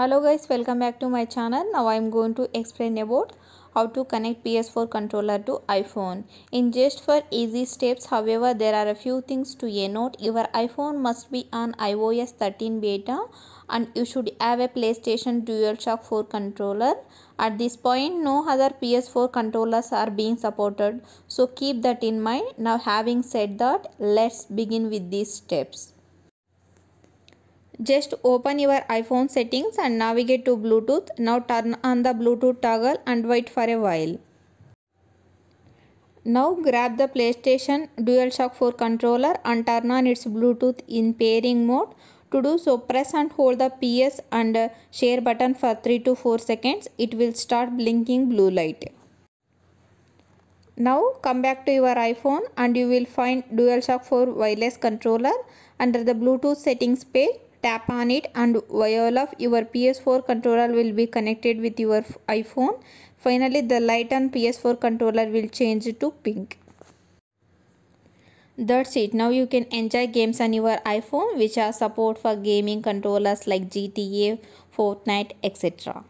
hello guys welcome back to my channel now i'm going to explain about how to connect ps4 controller to iphone in just for easy steps however there are a few things to a note your iphone must be on ios 13 beta and you should have a playstation dualshock 4 controller at this point no other ps4 controllers are being supported so keep that in mind now having said that let's begin with these steps just open your iphone settings and navigate to bluetooth now turn on the bluetooth toggle and wait for a while now grab the playstation dualshock 4 controller and turn on its bluetooth in pairing mode to do so press and hold the ps and share button for 3 to 4 seconds it will start blinking blue light now come back to your iPhone and you will find DualShock 4 wireless controller under the Bluetooth settings page tap on it and while off your PS4 controller will be connected with your iPhone. Finally the light on PS4 controller will change to pink. That's it. Now you can enjoy games on your iPhone which are support for gaming controllers like GTA, Fortnite etc.